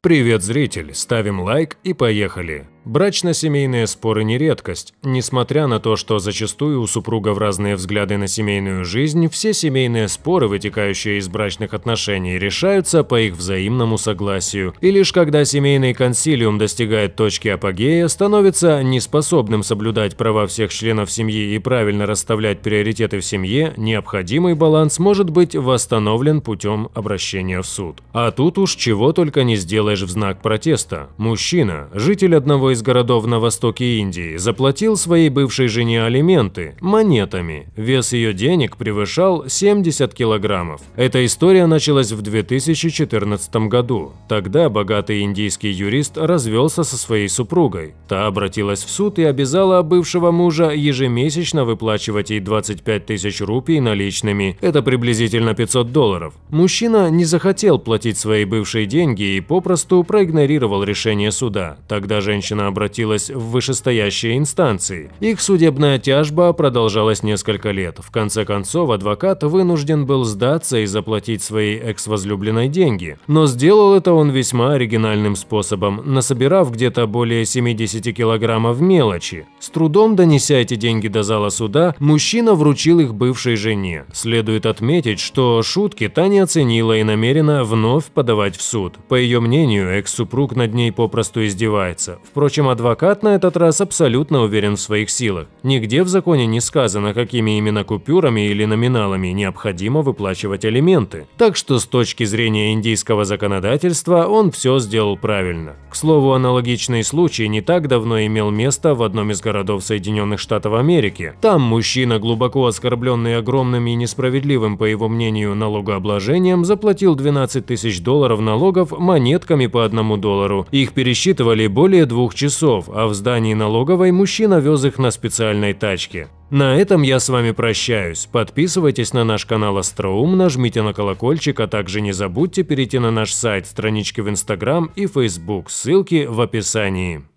Привет, зритель! Ставим лайк и поехали! Брачно-семейные споры не редкость, несмотря на то, что зачастую у супругов разные взгляды на семейную жизнь, все семейные споры, вытекающие из брачных отношений, решаются по их взаимному согласию. И лишь когда семейный консилиум достигает точки апогея, становится неспособным соблюдать права всех членов семьи и правильно расставлять приоритеты в семье, необходимый баланс может быть восстановлен путем обращения в суд. А тут уж чего только не сделаешь в знак протеста. Мужчина, житель одного из из городов на востоке Индии заплатил своей бывшей жене алименты монетами. Вес ее денег превышал 70 килограммов. Эта история началась в 2014 году. Тогда богатый индийский юрист развелся со своей супругой. Та обратилась в суд и обязала бывшего мужа ежемесячно выплачивать ей 25 тысяч рупий наличными. Это приблизительно 500 долларов. Мужчина не захотел платить свои бывшие деньги и попросту проигнорировал решение суда. Тогда женщина обратилась в вышестоящие инстанции. Их судебная тяжба продолжалась несколько лет. В конце концов, адвокат вынужден был сдаться и заплатить своей экс-возлюбленной деньги. Но сделал это он весьма оригинальным способом, насобирав где-то более 70 килограммов мелочи. С трудом донеся эти деньги до зала суда, мужчина вручил их бывшей жене. Следует отметить, что шутки Таня оценила и намерена вновь подавать в суд. По ее мнению, экс-супруг над ней попросту издевается. Впрочем, Впрочем, адвокат на этот раз абсолютно уверен в своих силах. Нигде в законе не сказано, какими именно купюрами или номиналами необходимо выплачивать алименты. Так что с точки зрения индийского законодательства он все сделал правильно. К слову, аналогичный случай не так давно имел место в одном из городов Соединенных Штатов Америки. Там мужчина, глубоко оскорбленный огромным и несправедливым, по его мнению, налогообложением, заплатил 12 тысяч долларов налогов монетками по одному доллару. Их пересчитывали более двух часов, а в здании налоговой мужчина вез их на специальной тачке. На этом я с вами прощаюсь. Подписывайтесь на наш канал Остроум, нажмите на колокольчик, а также не забудьте перейти на наш сайт, странички в Инстаграм и Фейсбук, ссылки в описании.